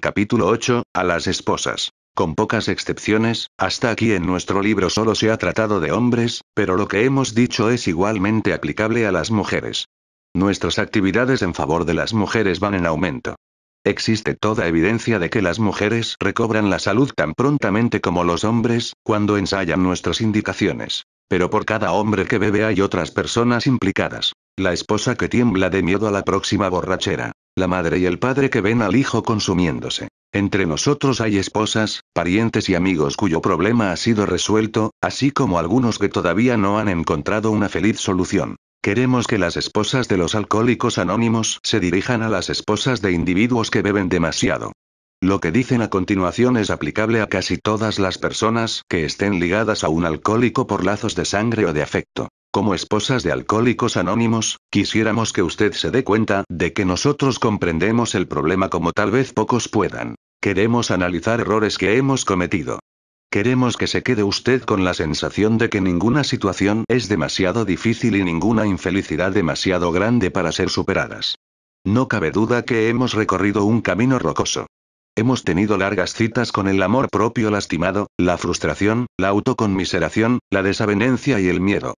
Capítulo 8. A las esposas. Con pocas excepciones, hasta aquí en nuestro libro solo se ha tratado de hombres, pero lo que hemos dicho es igualmente aplicable a las mujeres. Nuestras actividades en favor de las mujeres van en aumento. Existe toda evidencia de que las mujeres recobran la salud tan prontamente como los hombres, cuando ensayan nuestras indicaciones. Pero por cada hombre que bebe hay otras personas implicadas. La esposa que tiembla de miedo a la próxima borrachera. La madre y el padre que ven al hijo consumiéndose. Entre nosotros hay esposas, parientes y amigos cuyo problema ha sido resuelto, así como algunos que todavía no han encontrado una feliz solución. Queremos que las esposas de los alcohólicos anónimos se dirijan a las esposas de individuos que beben demasiado. Lo que dicen a continuación es aplicable a casi todas las personas que estén ligadas a un alcohólico por lazos de sangre o de afecto. Como esposas de alcohólicos anónimos, quisiéramos que usted se dé cuenta de que nosotros comprendemos el problema como tal vez pocos puedan. Queremos analizar errores que hemos cometido. Queremos que se quede usted con la sensación de que ninguna situación es demasiado difícil y ninguna infelicidad demasiado grande para ser superadas. No cabe duda que hemos recorrido un camino rocoso. Hemos tenido largas citas con el amor propio lastimado, la frustración, la autoconmiseración, la desavenencia y el miedo.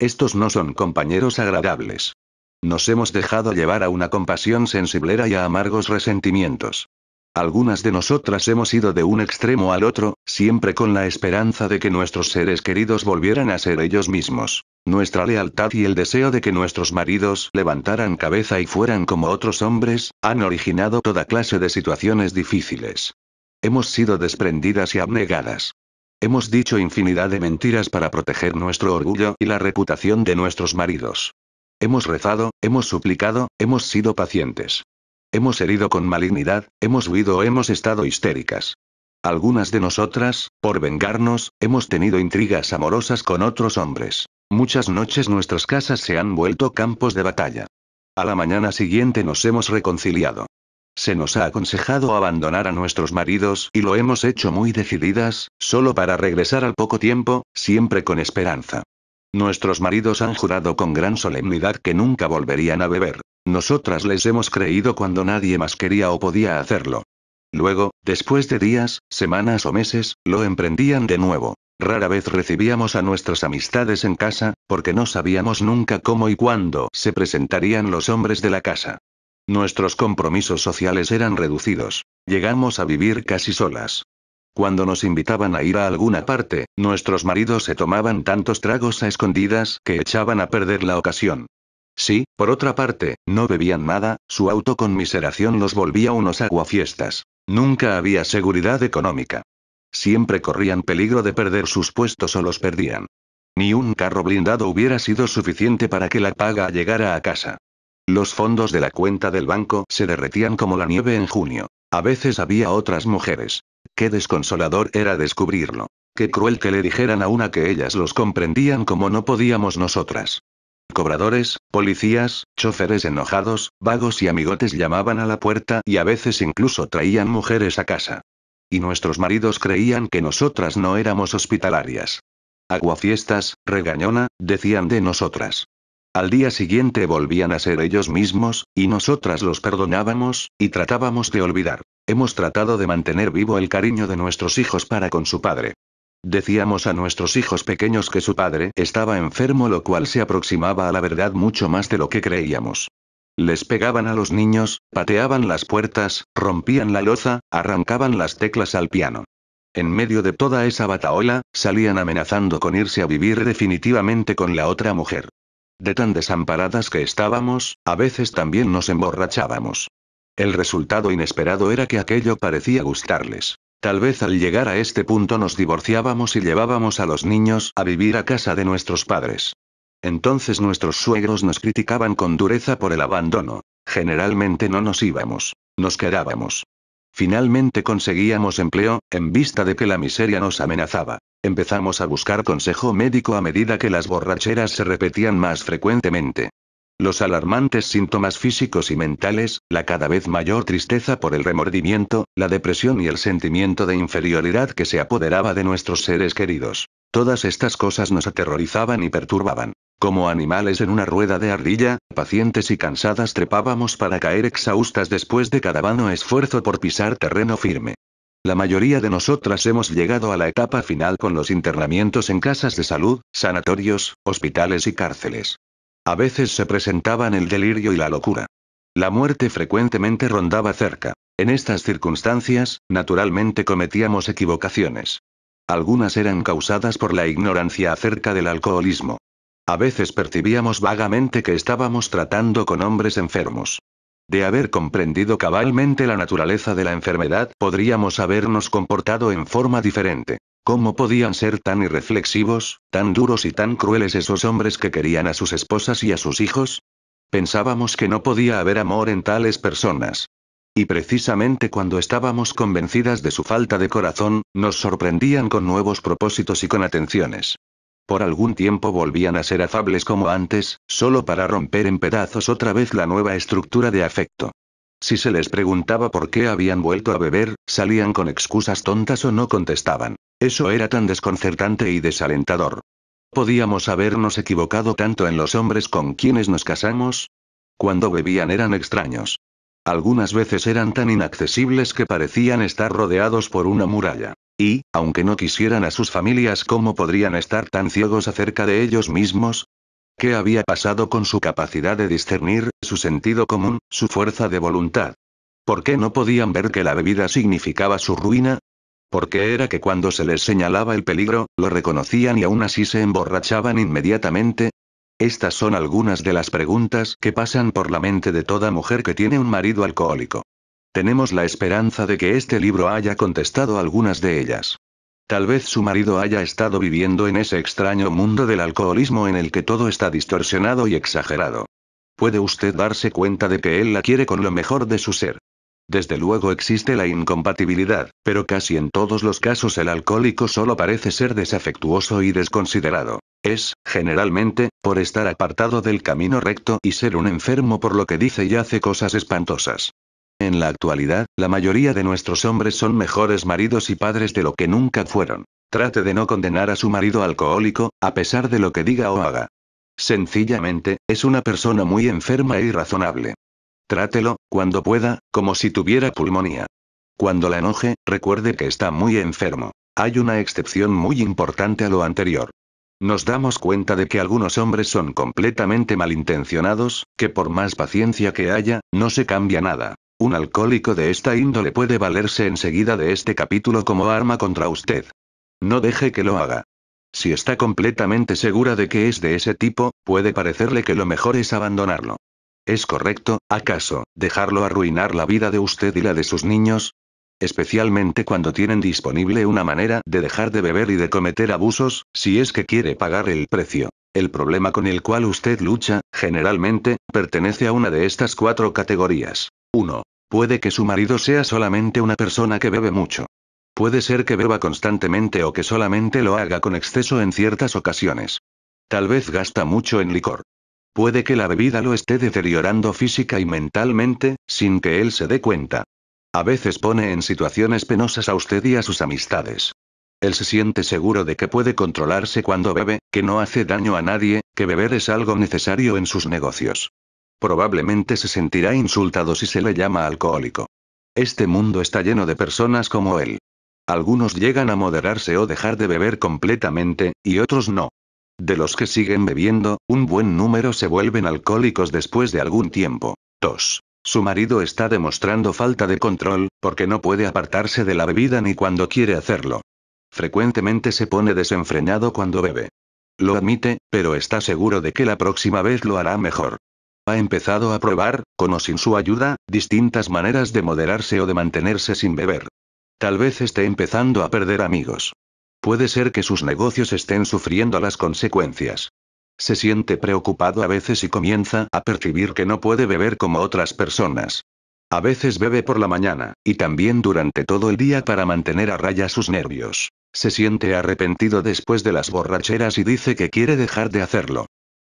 Estos no son compañeros agradables. Nos hemos dejado llevar a una compasión sensiblera y a amargos resentimientos. Algunas de nosotras hemos ido de un extremo al otro, siempre con la esperanza de que nuestros seres queridos volvieran a ser ellos mismos. Nuestra lealtad y el deseo de que nuestros maridos levantaran cabeza y fueran como otros hombres, han originado toda clase de situaciones difíciles. Hemos sido desprendidas y abnegadas. Hemos dicho infinidad de mentiras para proteger nuestro orgullo y la reputación de nuestros maridos. Hemos rezado, hemos suplicado, hemos sido pacientes. Hemos herido con malignidad, hemos huido o hemos estado histéricas. Algunas de nosotras, por vengarnos, hemos tenido intrigas amorosas con otros hombres. Muchas noches nuestras casas se han vuelto campos de batalla. A la mañana siguiente nos hemos reconciliado. Se nos ha aconsejado abandonar a nuestros maridos y lo hemos hecho muy decididas, solo para regresar al poco tiempo, siempre con esperanza. Nuestros maridos han jurado con gran solemnidad que nunca volverían a beber. Nosotras les hemos creído cuando nadie más quería o podía hacerlo. Luego, después de días, semanas o meses, lo emprendían de nuevo. Rara vez recibíamos a nuestras amistades en casa, porque no sabíamos nunca cómo y cuándo se presentarían los hombres de la casa. Nuestros compromisos sociales eran reducidos. Llegamos a vivir casi solas. Cuando nos invitaban a ir a alguna parte, nuestros maridos se tomaban tantos tragos a escondidas que echaban a perder la ocasión. Sí, por otra parte, no bebían nada, su autoconmiseración los volvía unos aguafiestas. Nunca había seguridad económica. Siempre corrían peligro de perder sus puestos o los perdían. Ni un carro blindado hubiera sido suficiente para que la paga llegara a casa. Los fondos de la cuenta del banco se derretían como la nieve en junio. A veces había otras mujeres. Qué desconsolador era descubrirlo. Qué cruel que le dijeran a una que ellas los comprendían como no podíamos nosotras. Cobradores, policías, choferes enojados, vagos y amigotes llamaban a la puerta y a veces incluso traían mujeres a casa. Y nuestros maridos creían que nosotras no éramos hospitalarias. Aguafiestas, regañona, decían de nosotras. Al día siguiente volvían a ser ellos mismos, y nosotras los perdonábamos, y tratábamos de olvidar. Hemos tratado de mantener vivo el cariño de nuestros hijos para con su padre. Decíamos a nuestros hijos pequeños que su padre estaba enfermo, lo cual se aproximaba a la verdad mucho más de lo que creíamos. Les pegaban a los niños, pateaban las puertas, rompían la loza, arrancaban las teclas al piano. En medio de toda esa bataola, salían amenazando con irse a vivir definitivamente con la otra mujer. De tan desamparadas que estábamos, a veces también nos emborrachábamos. El resultado inesperado era que aquello parecía gustarles. Tal vez al llegar a este punto nos divorciábamos y llevábamos a los niños a vivir a casa de nuestros padres. Entonces nuestros suegros nos criticaban con dureza por el abandono. Generalmente no nos íbamos, nos quedábamos. Finalmente conseguíamos empleo, en vista de que la miseria nos amenazaba. Empezamos a buscar consejo médico a medida que las borracheras se repetían más frecuentemente. Los alarmantes síntomas físicos y mentales, la cada vez mayor tristeza por el remordimiento, la depresión y el sentimiento de inferioridad que se apoderaba de nuestros seres queridos. Todas estas cosas nos aterrorizaban y perturbaban. Como animales en una rueda de ardilla, pacientes y cansadas trepábamos para caer exhaustas después de cada vano esfuerzo por pisar terreno firme. La mayoría de nosotras hemos llegado a la etapa final con los internamientos en casas de salud, sanatorios, hospitales y cárceles. A veces se presentaban el delirio y la locura. La muerte frecuentemente rondaba cerca. En estas circunstancias, naturalmente cometíamos equivocaciones. Algunas eran causadas por la ignorancia acerca del alcoholismo. A veces percibíamos vagamente que estábamos tratando con hombres enfermos. De haber comprendido cabalmente la naturaleza de la enfermedad, podríamos habernos comportado en forma diferente. ¿Cómo podían ser tan irreflexivos, tan duros y tan crueles esos hombres que querían a sus esposas y a sus hijos? Pensábamos que no podía haber amor en tales personas. Y precisamente cuando estábamos convencidas de su falta de corazón, nos sorprendían con nuevos propósitos y con atenciones. Por algún tiempo volvían a ser afables como antes, solo para romper en pedazos otra vez la nueva estructura de afecto. Si se les preguntaba por qué habían vuelto a beber, salían con excusas tontas o no contestaban. Eso era tan desconcertante y desalentador. ¿Podíamos habernos equivocado tanto en los hombres con quienes nos casamos? Cuando bebían eran extraños. Algunas veces eran tan inaccesibles que parecían estar rodeados por una muralla. Y, aunque no quisieran a sus familias, ¿cómo podrían estar tan ciegos acerca de ellos mismos? ¿Qué había pasado con su capacidad de discernir, su sentido común, su fuerza de voluntad? ¿Por qué no podían ver que la bebida significaba su ruina? ¿Por qué era que cuando se les señalaba el peligro, lo reconocían y aún así se emborrachaban inmediatamente? Estas son algunas de las preguntas que pasan por la mente de toda mujer que tiene un marido alcohólico. Tenemos la esperanza de que este libro haya contestado algunas de ellas. Tal vez su marido haya estado viviendo en ese extraño mundo del alcoholismo en el que todo está distorsionado y exagerado. Puede usted darse cuenta de que él la quiere con lo mejor de su ser. Desde luego existe la incompatibilidad, pero casi en todos los casos el alcohólico solo parece ser desafectuoso y desconsiderado. Es, generalmente, por estar apartado del camino recto y ser un enfermo por lo que dice y hace cosas espantosas. En la actualidad, la mayoría de nuestros hombres son mejores maridos y padres de lo que nunca fueron. Trate de no condenar a su marido alcohólico, a pesar de lo que diga o haga. Sencillamente, es una persona muy enferma e irrazonable. Trátelo, cuando pueda, como si tuviera pulmonía. Cuando la enoje, recuerde que está muy enfermo. Hay una excepción muy importante a lo anterior nos damos cuenta de que algunos hombres son completamente malintencionados, que por más paciencia que haya, no se cambia nada. Un alcohólico de esta índole puede valerse enseguida de este capítulo como arma contra usted. No deje que lo haga. Si está completamente segura de que es de ese tipo, puede parecerle que lo mejor es abandonarlo. ¿Es correcto, acaso, dejarlo arruinar la vida de usted y la de sus niños? especialmente cuando tienen disponible una manera de dejar de beber y de cometer abusos, si es que quiere pagar el precio. El problema con el cual usted lucha, generalmente, pertenece a una de estas cuatro categorías. 1. Puede que su marido sea solamente una persona que bebe mucho. Puede ser que beba constantemente o que solamente lo haga con exceso en ciertas ocasiones. Tal vez gasta mucho en licor. Puede que la bebida lo esté deteriorando física y mentalmente, sin que él se dé cuenta. A veces pone en situaciones penosas a usted y a sus amistades. Él se siente seguro de que puede controlarse cuando bebe, que no hace daño a nadie, que beber es algo necesario en sus negocios. Probablemente se sentirá insultado si se le llama alcohólico. Este mundo está lleno de personas como él. Algunos llegan a moderarse o dejar de beber completamente, y otros no. De los que siguen bebiendo, un buen número se vuelven alcohólicos después de algún tiempo. 2. Su marido está demostrando falta de control, porque no puede apartarse de la bebida ni cuando quiere hacerlo. Frecuentemente se pone desenfrenado cuando bebe. Lo admite, pero está seguro de que la próxima vez lo hará mejor. Ha empezado a probar, con o sin su ayuda, distintas maneras de moderarse o de mantenerse sin beber. Tal vez esté empezando a perder amigos. Puede ser que sus negocios estén sufriendo las consecuencias. Se siente preocupado a veces y comienza a percibir que no puede beber como otras personas. A veces bebe por la mañana, y también durante todo el día para mantener a raya sus nervios. Se siente arrepentido después de las borracheras y dice que quiere dejar de hacerlo.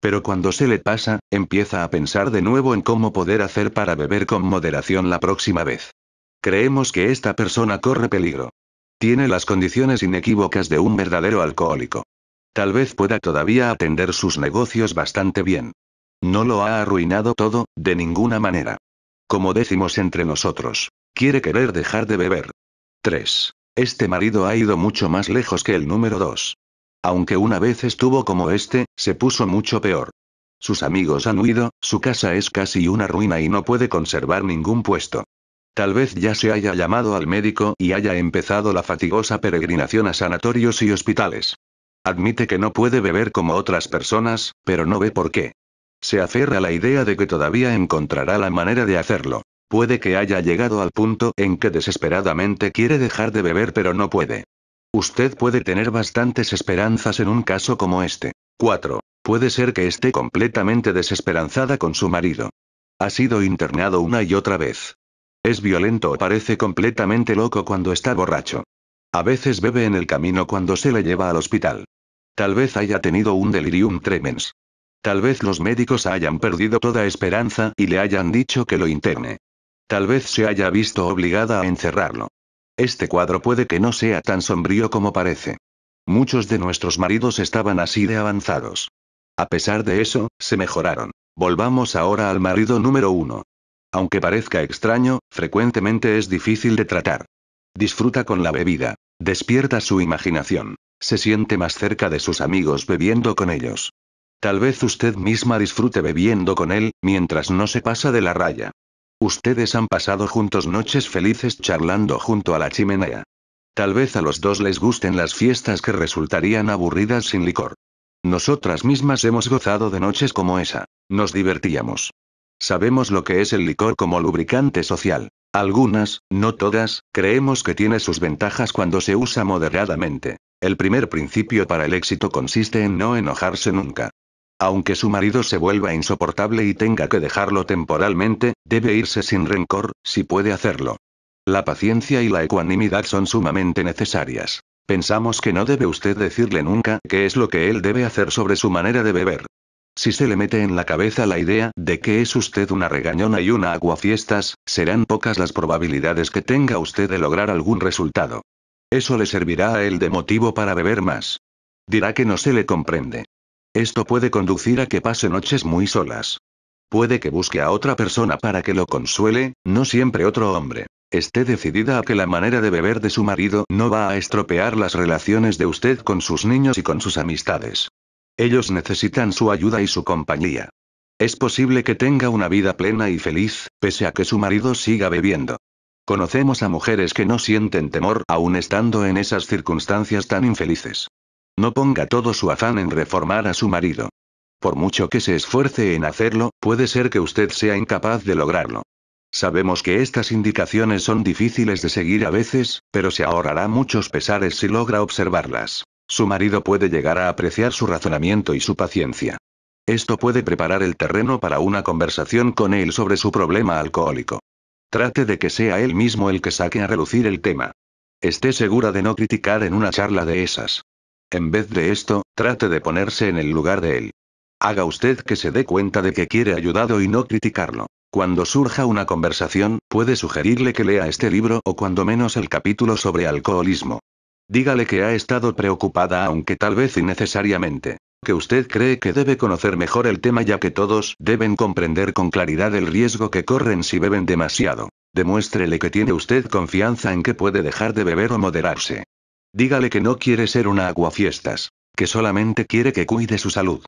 Pero cuando se le pasa, empieza a pensar de nuevo en cómo poder hacer para beber con moderación la próxima vez. Creemos que esta persona corre peligro. Tiene las condiciones inequívocas de un verdadero alcohólico. Tal vez pueda todavía atender sus negocios bastante bien. No lo ha arruinado todo, de ninguna manera. Como decimos entre nosotros, quiere querer dejar de beber. 3. Este marido ha ido mucho más lejos que el número 2. Aunque una vez estuvo como este, se puso mucho peor. Sus amigos han huido, su casa es casi una ruina y no puede conservar ningún puesto. Tal vez ya se haya llamado al médico y haya empezado la fatigosa peregrinación a sanatorios y hospitales. Admite que no puede beber como otras personas, pero no ve por qué. Se aferra a la idea de que todavía encontrará la manera de hacerlo. Puede que haya llegado al punto en que desesperadamente quiere dejar de beber pero no puede. Usted puede tener bastantes esperanzas en un caso como este. 4. Puede ser que esté completamente desesperanzada con su marido. Ha sido internado una y otra vez. Es violento o parece completamente loco cuando está borracho. A veces bebe en el camino cuando se le lleva al hospital. Tal vez haya tenido un delirium tremens. Tal vez los médicos hayan perdido toda esperanza y le hayan dicho que lo interne. Tal vez se haya visto obligada a encerrarlo. Este cuadro puede que no sea tan sombrío como parece. Muchos de nuestros maridos estaban así de avanzados. A pesar de eso, se mejoraron. Volvamos ahora al marido número uno. Aunque parezca extraño, frecuentemente es difícil de tratar. Disfruta con la bebida. Despierta su imaginación. Se siente más cerca de sus amigos bebiendo con ellos. Tal vez usted misma disfrute bebiendo con él, mientras no se pasa de la raya. Ustedes han pasado juntos noches felices charlando junto a la chimenea. Tal vez a los dos les gusten las fiestas que resultarían aburridas sin licor. Nosotras mismas hemos gozado de noches como esa. Nos divertíamos. Sabemos lo que es el licor como lubricante social. Algunas, no todas, creemos que tiene sus ventajas cuando se usa moderadamente. El primer principio para el éxito consiste en no enojarse nunca. Aunque su marido se vuelva insoportable y tenga que dejarlo temporalmente, debe irse sin rencor, si puede hacerlo. La paciencia y la ecuanimidad son sumamente necesarias. Pensamos que no debe usted decirle nunca qué es lo que él debe hacer sobre su manera de beber. Si se le mete en la cabeza la idea de que es usted una regañona y una aguafiestas, serán pocas las probabilidades que tenga usted de lograr algún resultado. Eso le servirá a él de motivo para beber más. Dirá que no se le comprende. Esto puede conducir a que pase noches muy solas. Puede que busque a otra persona para que lo consuele, no siempre otro hombre. Esté decidida a que la manera de beber de su marido no va a estropear las relaciones de usted con sus niños y con sus amistades. Ellos necesitan su ayuda y su compañía. Es posible que tenga una vida plena y feliz, pese a que su marido siga bebiendo. Conocemos a mujeres que no sienten temor aún estando en esas circunstancias tan infelices. No ponga todo su afán en reformar a su marido. Por mucho que se esfuerce en hacerlo, puede ser que usted sea incapaz de lograrlo. Sabemos que estas indicaciones son difíciles de seguir a veces, pero se ahorrará muchos pesares si logra observarlas. Su marido puede llegar a apreciar su razonamiento y su paciencia. Esto puede preparar el terreno para una conversación con él sobre su problema alcohólico. Trate de que sea él mismo el que saque a relucir el tema. Esté segura de no criticar en una charla de esas. En vez de esto, trate de ponerse en el lugar de él. Haga usted que se dé cuenta de que quiere ayudado y no criticarlo. Cuando surja una conversación, puede sugerirle que lea este libro o cuando menos el capítulo sobre alcoholismo. Dígale que ha estado preocupada aunque tal vez innecesariamente. Que usted cree que debe conocer mejor el tema ya que todos deben comprender con claridad el riesgo que corren si beben demasiado. Demuéstrele que tiene usted confianza en que puede dejar de beber o moderarse. Dígale que no quiere ser una aguafiestas, que solamente quiere que cuide su salud.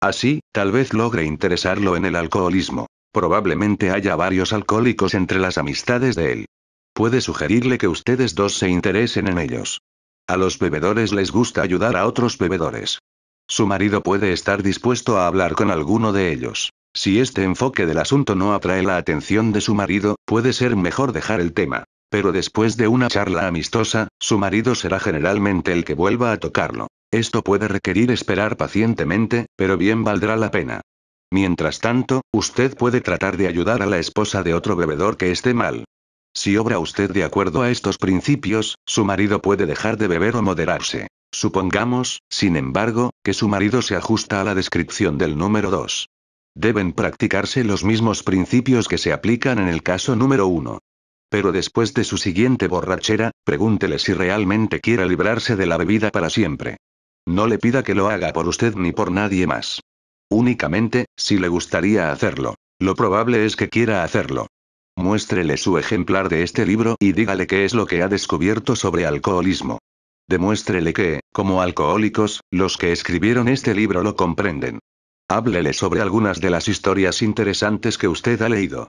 Así, tal vez logre interesarlo en el alcoholismo. Probablemente haya varios alcohólicos entre las amistades de él. Puede sugerirle que ustedes dos se interesen en ellos. A los bebedores les gusta ayudar a otros bebedores. Su marido puede estar dispuesto a hablar con alguno de ellos. Si este enfoque del asunto no atrae la atención de su marido, puede ser mejor dejar el tema. Pero después de una charla amistosa, su marido será generalmente el que vuelva a tocarlo. Esto puede requerir esperar pacientemente, pero bien valdrá la pena. Mientras tanto, usted puede tratar de ayudar a la esposa de otro bebedor que esté mal. Si obra usted de acuerdo a estos principios, su marido puede dejar de beber o moderarse. Supongamos, sin embargo, que su marido se ajusta a la descripción del número 2. Deben practicarse los mismos principios que se aplican en el caso número 1. Pero después de su siguiente borrachera, pregúntele si realmente quiere librarse de la bebida para siempre. No le pida que lo haga por usted ni por nadie más. Únicamente, si le gustaría hacerlo. Lo probable es que quiera hacerlo. Muéstrele su ejemplar de este libro y dígale qué es lo que ha descubierto sobre alcoholismo. Demuéstrele que, como alcohólicos, los que escribieron este libro lo comprenden. Háblele sobre algunas de las historias interesantes que usted ha leído.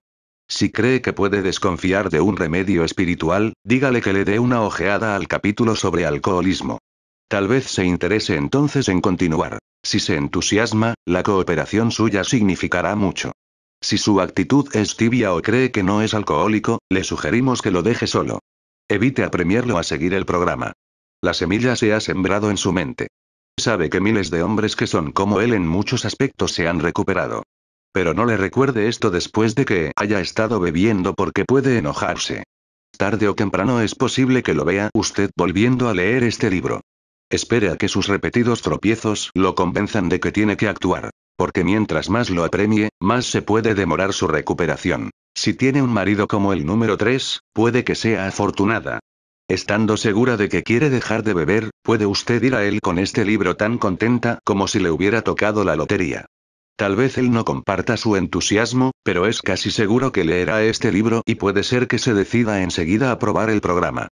Si cree que puede desconfiar de un remedio espiritual, dígale que le dé una ojeada al capítulo sobre alcoholismo. Tal vez se interese entonces en continuar. Si se entusiasma, la cooperación suya significará mucho. Si su actitud es tibia o cree que no es alcohólico, le sugerimos que lo deje solo. Evite apremiarlo a seguir el programa. La semilla se ha sembrado en su mente. Sabe que miles de hombres que son como él en muchos aspectos se han recuperado. Pero no le recuerde esto después de que haya estado bebiendo porque puede enojarse. Tarde o temprano es posible que lo vea usted volviendo a leer este libro. Espere a que sus repetidos tropiezos lo convenzan de que tiene que actuar. Porque mientras más lo apremie, más se puede demorar su recuperación. Si tiene un marido como el número 3, puede que sea afortunada. Estando segura de que quiere dejar de beber, puede usted ir a él con este libro tan contenta como si le hubiera tocado la lotería. Tal vez él no comparta su entusiasmo, pero es casi seguro que leerá este libro y puede ser que se decida enseguida a probar el programa.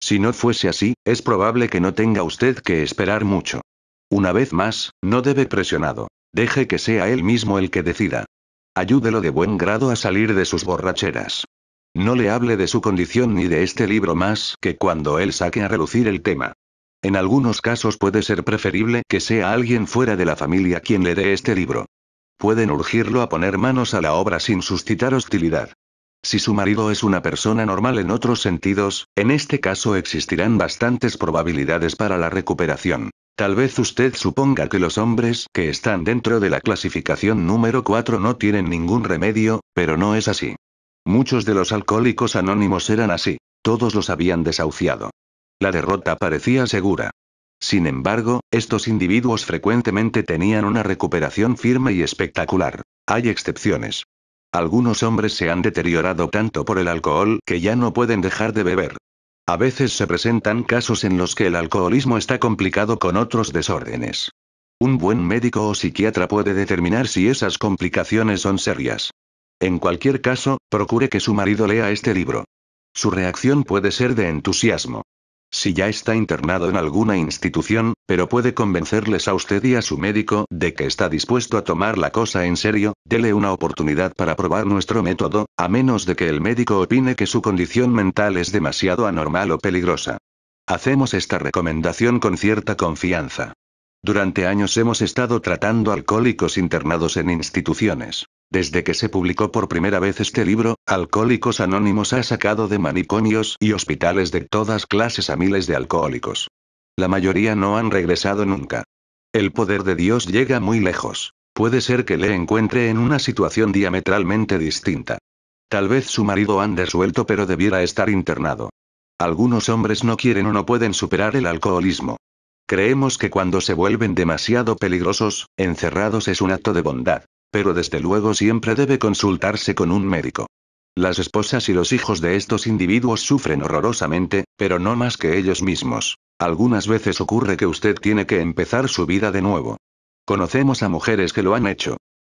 Si no fuese así, es probable que no tenga usted que esperar mucho. Una vez más, no debe presionado. Deje que sea él mismo el que decida. Ayúdelo de buen grado a salir de sus borracheras. No le hable de su condición ni de este libro más que cuando él saque a relucir el tema. En algunos casos puede ser preferible que sea alguien fuera de la familia quien le dé este libro. Pueden urgirlo a poner manos a la obra sin suscitar hostilidad. Si su marido es una persona normal en otros sentidos, en este caso existirán bastantes probabilidades para la recuperación. Tal vez usted suponga que los hombres que están dentro de la clasificación número 4 no tienen ningún remedio, pero no es así. Muchos de los alcohólicos anónimos eran así, todos los habían desahuciado. La derrota parecía segura. Sin embargo, estos individuos frecuentemente tenían una recuperación firme y espectacular. Hay excepciones. Algunos hombres se han deteriorado tanto por el alcohol que ya no pueden dejar de beber. A veces se presentan casos en los que el alcoholismo está complicado con otros desórdenes. Un buen médico o psiquiatra puede determinar si esas complicaciones son serias. En cualquier caso, procure que su marido lea este libro. Su reacción puede ser de entusiasmo. Si ya está internado en alguna institución, pero puede convencerles a usted y a su médico de que está dispuesto a tomar la cosa en serio, dele una oportunidad para probar nuestro método, a menos de que el médico opine que su condición mental es demasiado anormal o peligrosa. Hacemos esta recomendación con cierta confianza. Durante años hemos estado tratando alcohólicos internados en instituciones. Desde que se publicó por primera vez este libro, Alcohólicos Anónimos ha sacado de manicomios y hospitales de todas clases a miles de alcohólicos. La mayoría no han regresado nunca. El poder de Dios llega muy lejos. Puede ser que le encuentre en una situación diametralmente distinta. Tal vez su marido han suelto pero debiera estar internado. Algunos hombres no quieren o no pueden superar el alcoholismo. Creemos que cuando se vuelven demasiado peligrosos, encerrados es un acto de bondad. Pero desde luego siempre debe consultarse con un médico. Las esposas y los hijos de estos individuos sufren horrorosamente, pero no más que ellos mismos. Algunas veces ocurre que usted tiene que empezar su vida de nuevo. Conocemos a mujeres que lo han hecho.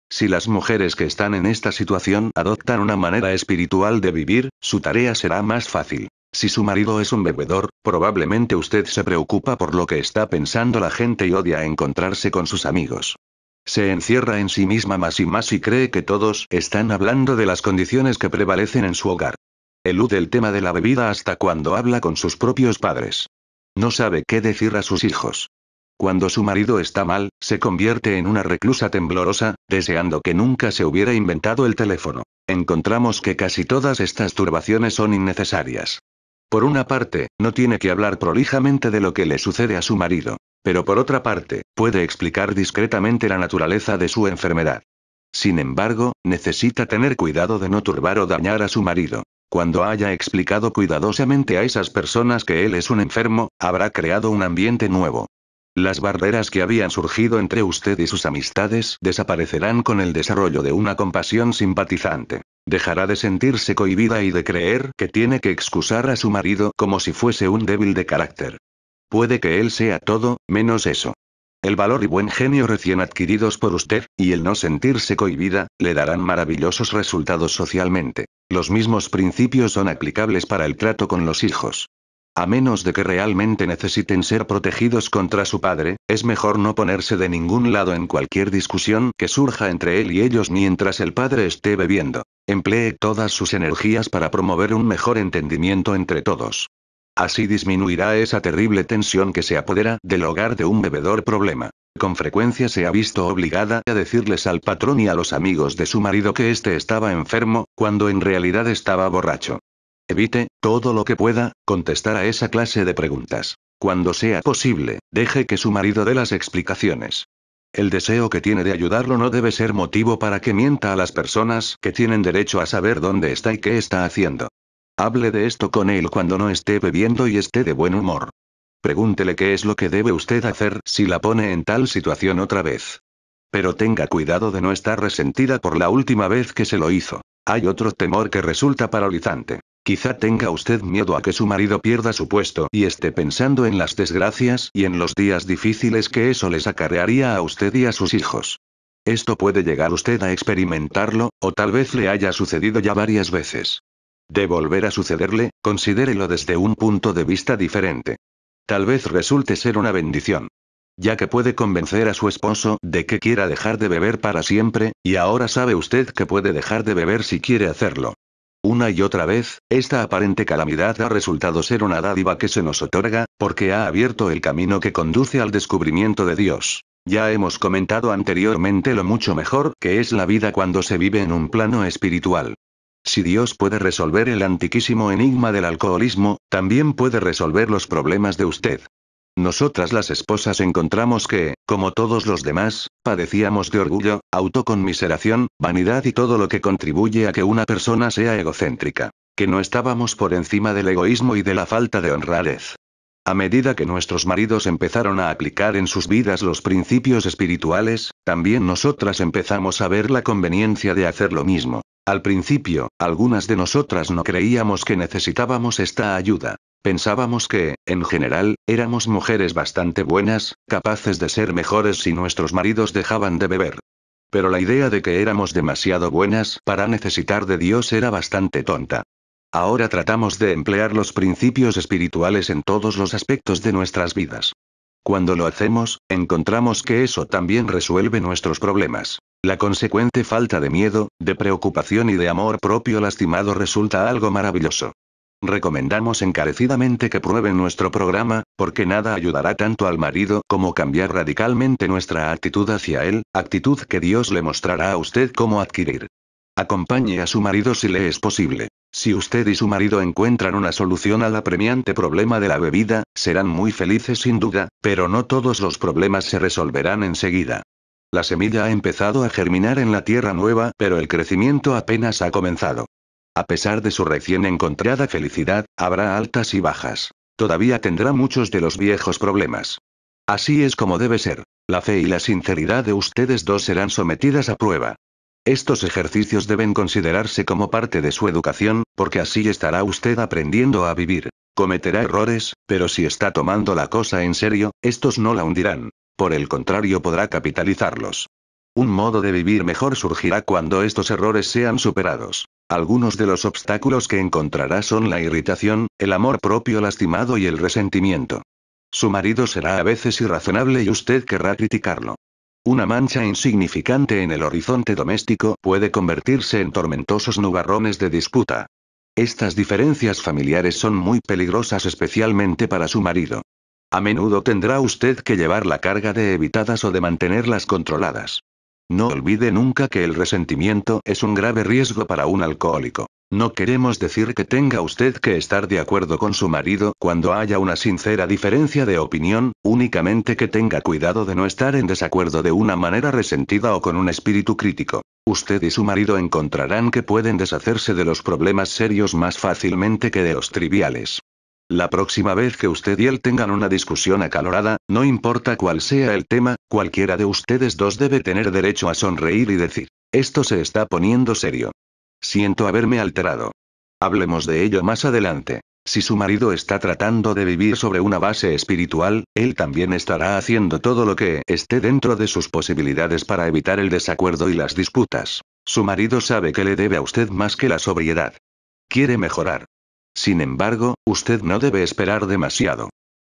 Si las mujeres que están en esta situación adoptan una manera espiritual de vivir, su tarea será más fácil. Si su marido es un bebedor, probablemente usted se preocupa por lo que está pensando la gente y odia encontrarse con sus amigos. Se encierra en sí misma más y más y cree que todos están hablando de las condiciones que prevalecen en su hogar. Elude el tema de la bebida hasta cuando habla con sus propios padres. No sabe qué decir a sus hijos. Cuando su marido está mal, se convierte en una reclusa temblorosa, deseando que nunca se hubiera inventado el teléfono. Encontramos que casi todas estas turbaciones son innecesarias. Por una parte, no tiene que hablar prolijamente de lo que le sucede a su marido. Pero por otra parte, puede explicar discretamente la naturaleza de su enfermedad. Sin embargo, necesita tener cuidado de no turbar o dañar a su marido. Cuando haya explicado cuidadosamente a esas personas que él es un enfermo, habrá creado un ambiente nuevo. Las barreras que habían surgido entre usted y sus amistades desaparecerán con el desarrollo de una compasión simpatizante. Dejará de sentirse cohibida y de creer que tiene que excusar a su marido como si fuese un débil de carácter. Puede que él sea todo, menos eso. El valor y buen genio recién adquiridos por usted, y el no sentirse cohibida, le darán maravillosos resultados socialmente. Los mismos principios son aplicables para el trato con los hijos. A menos de que realmente necesiten ser protegidos contra su padre, es mejor no ponerse de ningún lado en cualquier discusión que surja entre él y ellos mientras el padre esté bebiendo. Emplee todas sus energías para promover un mejor entendimiento entre todos. Así disminuirá esa terrible tensión que se apodera del hogar de un bebedor problema. Con frecuencia se ha visto obligada a decirles al patrón y a los amigos de su marido que éste estaba enfermo, cuando en realidad estaba borracho. Evite, todo lo que pueda, contestar a esa clase de preguntas. Cuando sea posible, deje que su marido dé las explicaciones. El deseo que tiene de ayudarlo no debe ser motivo para que mienta a las personas que tienen derecho a saber dónde está y qué está haciendo. Hable de esto con él cuando no esté bebiendo y esté de buen humor. Pregúntele qué es lo que debe usted hacer si la pone en tal situación otra vez. Pero tenga cuidado de no estar resentida por la última vez que se lo hizo. Hay otro temor que resulta paralizante. Quizá tenga usted miedo a que su marido pierda su puesto y esté pensando en las desgracias y en los días difíciles que eso les acarrearía a usted y a sus hijos. Esto puede llegar usted a experimentarlo, o tal vez le haya sucedido ya varias veces de volver a sucederle, considérelo desde un punto de vista diferente. Tal vez resulte ser una bendición. Ya que puede convencer a su esposo de que quiera dejar de beber para siempre, y ahora sabe usted que puede dejar de beber si quiere hacerlo. Una y otra vez, esta aparente calamidad ha resultado ser una dádiva que se nos otorga, porque ha abierto el camino que conduce al descubrimiento de Dios. Ya hemos comentado anteriormente lo mucho mejor que es la vida cuando se vive en un plano espiritual. Si Dios puede resolver el antiquísimo enigma del alcoholismo, también puede resolver los problemas de usted. Nosotras las esposas encontramos que, como todos los demás, padecíamos de orgullo, autoconmiseración, vanidad y todo lo que contribuye a que una persona sea egocéntrica. Que no estábamos por encima del egoísmo y de la falta de honradez. A medida que nuestros maridos empezaron a aplicar en sus vidas los principios espirituales, también nosotras empezamos a ver la conveniencia de hacer lo mismo. Al principio, algunas de nosotras no creíamos que necesitábamos esta ayuda. Pensábamos que, en general, éramos mujeres bastante buenas, capaces de ser mejores si nuestros maridos dejaban de beber. Pero la idea de que éramos demasiado buenas para necesitar de Dios era bastante tonta. Ahora tratamos de emplear los principios espirituales en todos los aspectos de nuestras vidas. Cuando lo hacemos, encontramos que eso también resuelve nuestros problemas. La consecuente falta de miedo, de preocupación y de amor propio lastimado resulta algo maravilloso. Recomendamos encarecidamente que prueben nuestro programa, porque nada ayudará tanto al marido como cambiar radicalmente nuestra actitud hacia él, actitud que Dios le mostrará a usted cómo adquirir. Acompañe a su marido si le es posible. Si usted y su marido encuentran una solución al apremiante problema de la bebida, serán muy felices sin duda, pero no todos los problemas se resolverán enseguida. La semilla ha empezado a germinar en la tierra nueva, pero el crecimiento apenas ha comenzado. A pesar de su recién encontrada felicidad, habrá altas y bajas. Todavía tendrá muchos de los viejos problemas. Así es como debe ser. La fe y la sinceridad de ustedes dos serán sometidas a prueba. Estos ejercicios deben considerarse como parte de su educación, porque así estará usted aprendiendo a vivir. Cometerá errores, pero si está tomando la cosa en serio, estos no la hundirán por el contrario podrá capitalizarlos. Un modo de vivir mejor surgirá cuando estos errores sean superados. Algunos de los obstáculos que encontrará son la irritación, el amor propio lastimado y el resentimiento. Su marido será a veces irrazonable y usted querrá criticarlo. Una mancha insignificante en el horizonte doméstico puede convertirse en tormentosos nubarrones de disputa. Estas diferencias familiares son muy peligrosas especialmente para su marido. A menudo tendrá usted que llevar la carga de evitadas o de mantenerlas controladas. No olvide nunca que el resentimiento es un grave riesgo para un alcohólico. No queremos decir que tenga usted que estar de acuerdo con su marido cuando haya una sincera diferencia de opinión, únicamente que tenga cuidado de no estar en desacuerdo de una manera resentida o con un espíritu crítico. Usted y su marido encontrarán que pueden deshacerse de los problemas serios más fácilmente que de los triviales. La próxima vez que usted y él tengan una discusión acalorada, no importa cuál sea el tema, cualquiera de ustedes dos debe tener derecho a sonreír y decir, esto se está poniendo serio. Siento haberme alterado. Hablemos de ello más adelante. Si su marido está tratando de vivir sobre una base espiritual, él también estará haciendo todo lo que esté dentro de sus posibilidades para evitar el desacuerdo y las disputas. Su marido sabe que le debe a usted más que la sobriedad. Quiere mejorar. Sin embargo, usted no debe esperar demasiado.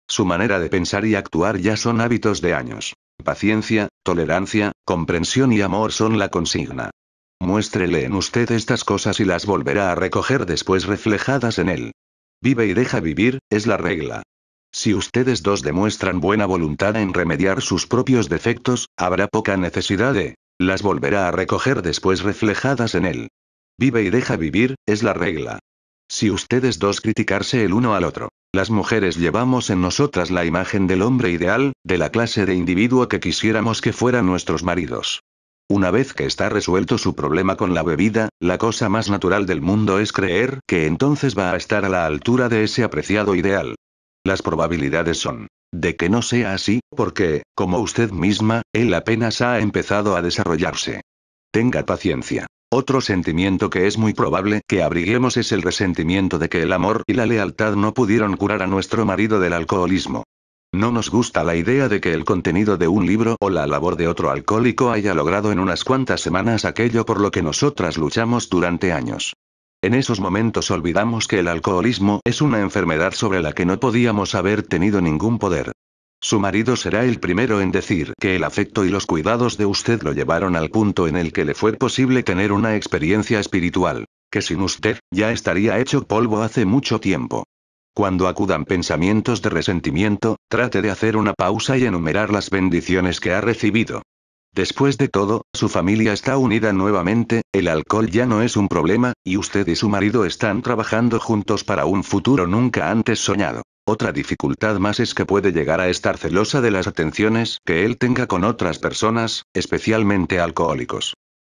Su manera de pensar y actuar ya son hábitos de años. Paciencia, tolerancia, comprensión y amor son la consigna. Muéstrele en usted estas cosas y las volverá a recoger después reflejadas en él. Vive y deja vivir, es la regla. Si ustedes dos demuestran buena voluntad en remediar sus propios defectos, habrá poca necesidad de... Las volverá a recoger después reflejadas en él. Vive y deja vivir, es la regla. Si ustedes dos criticarse el uno al otro. Las mujeres llevamos en nosotras la imagen del hombre ideal, de la clase de individuo que quisiéramos que fueran nuestros maridos. Una vez que está resuelto su problema con la bebida, la cosa más natural del mundo es creer que entonces va a estar a la altura de ese apreciado ideal. Las probabilidades son de que no sea así, porque, como usted misma, él apenas ha empezado a desarrollarse. Tenga paciencia. Otro sentimiento que es muy probable que abriguemos es el resentimiento de que el amor y la lealtad no pudieron curar a nuestro marido del alcoholismo. No nos gusta la idea de que el contenido de un libro o la labor de otro alcohólico haya logrado en unas cuantas semanas aquello por lo que nosotras luchamos durante años. En esos momentos olvidamos que el alcoholismo es una enfermedad sobre la que no podíamos haber tenido ningún poder. Su marido será el primero en decir que el afecto y los cuidados de usted lo llevaron al punto en el que le fue posible tener una experiencia espiritual, que sin usted ya estaría hecho polvo hace mucho tiempo. Cuando acudan pensamientos de resentimiento, trate de hacer una pausa y enumerar las bendiciones que ha recibido. Después de todo, su familia está unida nuevamente, el alcohol ya no es un problema, y usted y su marido están trabajando juntos para un futuro nunca antes soñado. Otra dificultad más es que puede llegar a estar celosa de las atenciones que él tenga con otras personas, especialmente alcohólicos.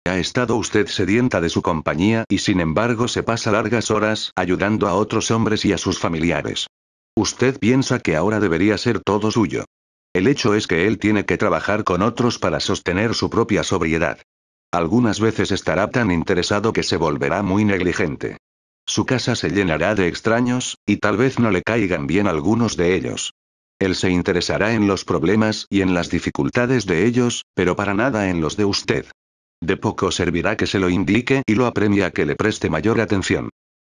Ha estado usted sedienta de su compañía y sin embargo se pasa largas horas ayudando a otros hombres y a sus familiares. Usted piensa que ahora debería ser todo suyo. El hecho es que él tiene que trabajar con otros para sostener su propia sobriedad. Algunas veces estará tan interesado que se volverá muy negligente. Su casa se llenará de extraños, y tal vez no le caigan bien algunos de ellos. Él se interesará en los problemas y en las dificultades de ellos, pero para nada en los de usted. De poco servirá que se lo indique y lo apremia a que le preste mayor atención.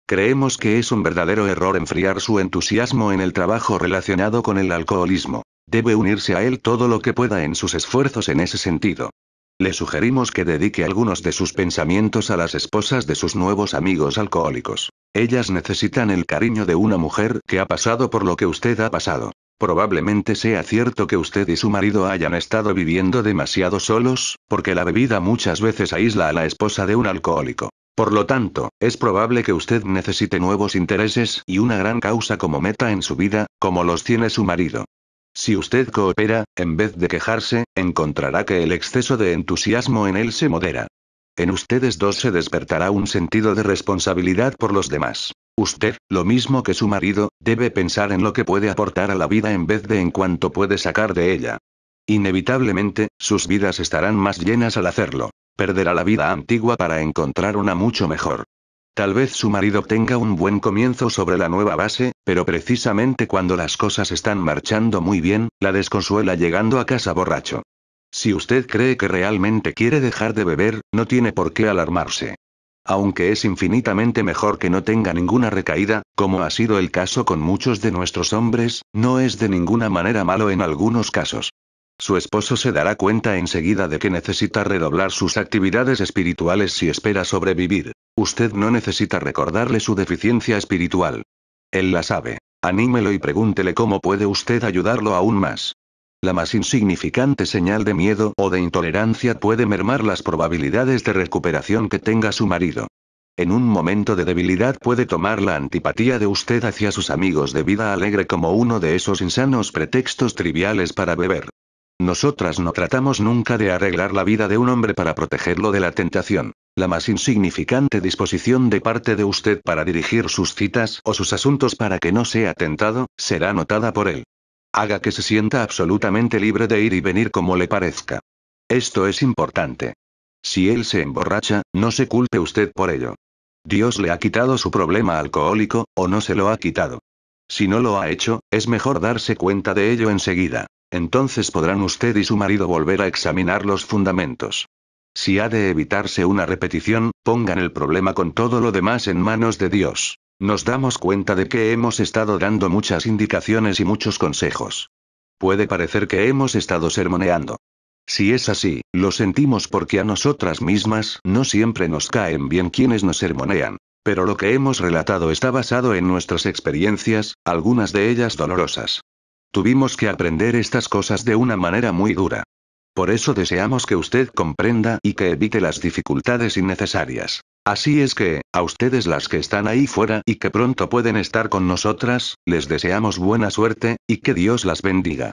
Creemos que es un verdadero error enfriar su entusiasmo en el trabajo relacionado con el alcoholismo. Debe unirse a él todo lo que pueda en sus esfuerzos en ese sentido. Le sugerimos que dedique algunos de sus pensamientos a las esposas de sus nuevos amigos alcohólicos. Ellas necesitan el cariño de una mujer que ha pasado por lo que usted ha pasado. Probablemente sea cierto que usted y su marido hayan estado viviendo demasiado solos, porque la bebida muchas veces aísla a la esposa de un alcohólico. Por lo tanto, es probable que usted necesite nuevos intereses y una gran causa como meta en su vida, como los tiene su marido. Si usted coopera, en vez de quejarse, encontrará que el exceso de entusiasmo en él se modera. En ustedes dos se despertará un sentido de responsabilidad por los demás. Usted, lo mismo que su marido, debe pensar en lo que puede aportar a la vida en vez de en cuanto puede sacar de ella. Inevitablemente, sus vidas estarán más llenas al hacerlo. Perderá la vida antigua para encontrar una mucho mejor. Tal vez su marido tenga un buen comienzo sobre la nueva base, pero precisamente cuando las cosas están marchando muy bien, la desconsuela llegando a casa borracho. Si usted cree que realmente quiere dejar de beber, no tiene por qué alarmarse. Aunque es infinitamente mejor que no tenga ninguna recaída, como ha sido el caso con muchos de nuestros hombres, no es de ninguna manera malo en algunos casos. Su esposo se dará cuenta enseguida de que necesita redoblar sus actividades espirituales si espera sobrevivir. Usted no necesita recordarle su deficiencia espiritual. Él la sabe. Anímelo y pregúntele cómo puede usted ayudarlo aún más. La más insignificante señal de miedo o de intolerancia puede mermar las probabilidades de recuperación que tenga su marido. En un momento de debilidad puede tomar la antipatía de usted hacia sus amigos de vida alegre como uno de esos insanos pretextos triviales para beber. Nosotras no tratamos nunca de arreglar la vida de un hombre para protegerlo de la tentación. La más insignificante disposición de parte de usted para dirigir sus citas o sus asuntos para que no sea tentado, será notada por él. Haga que se sienta absolutamente libre de ir y venir como le parezca. Esto es importante. Si él se emborracha, no se culpe usted por ello. Dios le ha quitado su problema alcohólico, o no se lo ha quitado. Si no lo ha hecho, es mejor darse cuenta de ello enseguida. Entonces podrán usted y su marido volver a examinar los fundamentos. Si ha de evitarse una repetición, pongan el problema con todo lo demás en manos de Dios. Nos damos cuenta de que hemos estado dando muchas indicaciones y muchos consejos. Puede parecer que hemos estado sermoneando. Si es así, lo sentimos porque a nosotras mismas no siempre nos caen bien quienes nos sermonean. Pero lo que hemos relatado está basado en nuestras experiencias, algunas de ellas dolorosas. Tuvimos que aprender estas cosas de una manera muy dura. Por eso deseamos que usted comprenda y que evite las dificultades innecesarias. Así es que, a ustedes las que están ahí fuera y que pronto pueden estar con nosotras, les deseamos buena suerte, y que Dios las bendiga.